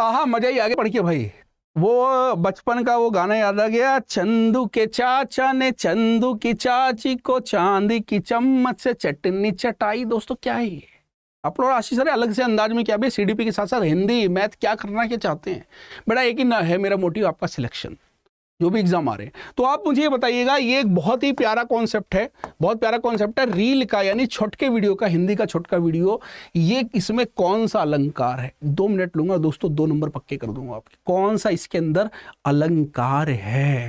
आह मजा ही आगे पढ़ के भाई वो बचपन का वो गाना याद आ गया चंदू के चाचा ने चंदू की चाची को चांदी की चम्मच से चटनी चटाई दोस्तों क्या है आप लोग आशीष सर अलग से अंदाज में क्या भाई सीडीपी के साथ साथ हिंदी मैथ क्या करना क्या चाहते हैं बेटा एक ही ना है मेरा मोटिव आपका सिलेक्शन जो भी एग्जाम आ रहे हैं तो आप मुझे ये बताइएगा ये एक बहुत ही प्यारा कॉन्सेप्ट है बहुत प्यारा कॉन्सेप्ट है रील का यानी छोटके वीडियो का हिंदी का छोटका वीडियो ये इसमें कौन सा अलंकार है दो मिनट लूंगा दोस्तों दो नंबर पक्के कर दूंगा आपके कौन सा इसके अंदर अलंकार है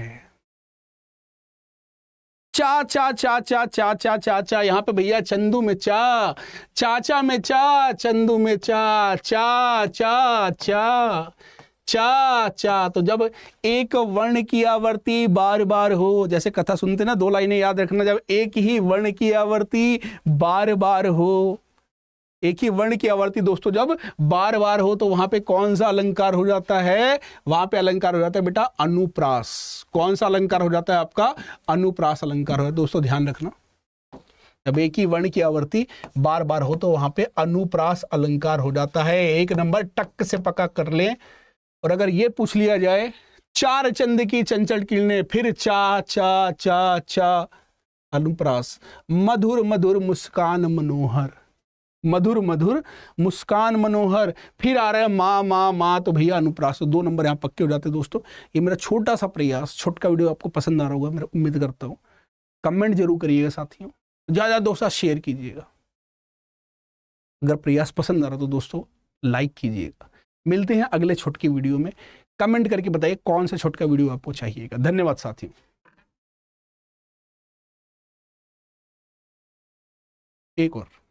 चा चा चा चा चा चा चा चा यहाँ पे भैया चंदू में चा चाचा में चा चंदू में चा चा चा चा चा चा तो जब एक वर्ण की आवृत्ति बार बार हो जैसे कथा सुनते ना दो लाइनें याद रखना जब एक ही वर्ण की आवृत्ति बार बार हो एक ही वर्ण की आवृत्ति दोस्तों जब बार बार हो तो वहां पे कौन सा अलंकार हो जाता है वहां पे अलंकार हो जाता है बेटा अनुप्रास कौन सा अलंकार हो जाता है आपका अनुप्रास अलंकार हो दोस्तों ध्यान रखना जब एक ही वर्ण की आवृत्ति बार बार हो तो वहां पे अनुप्रास अलंकार हो जाता है एक नंबर टक से पका कर लें और अगर ये पूछ लिया जाए चार चंद की चंचल किरणें फिर चा चा चा चा अनुप्रास मधुर मधुर मुस्कान मनोहर मधुर मधुर मुस्कान मनोहर फिर आ रहे हैं माँ माँ माँ तो भैया अनुप्रास तो दो नंबर यहाँ पक्के हो जाते हैं दोस्तों ये मेरा छोटा सा प्रयास छोटका वीडियो आपको पसंद आ रहा होगा मेरा उम्मीद करता हूँ कमेंट जरूर करिएगा साथियों ज़्यादा दोस्तों शेयर कीजिएगा अगर प्रयास पसंद आ रहा तो दोस्तों लाइक कीजिएगा मिलते हैं अगले छुट वीडियो में कमेंट करके बताइए कौन सा छोटका वीडियो आपको चाहिएगा धन्यवाद साथियों एक और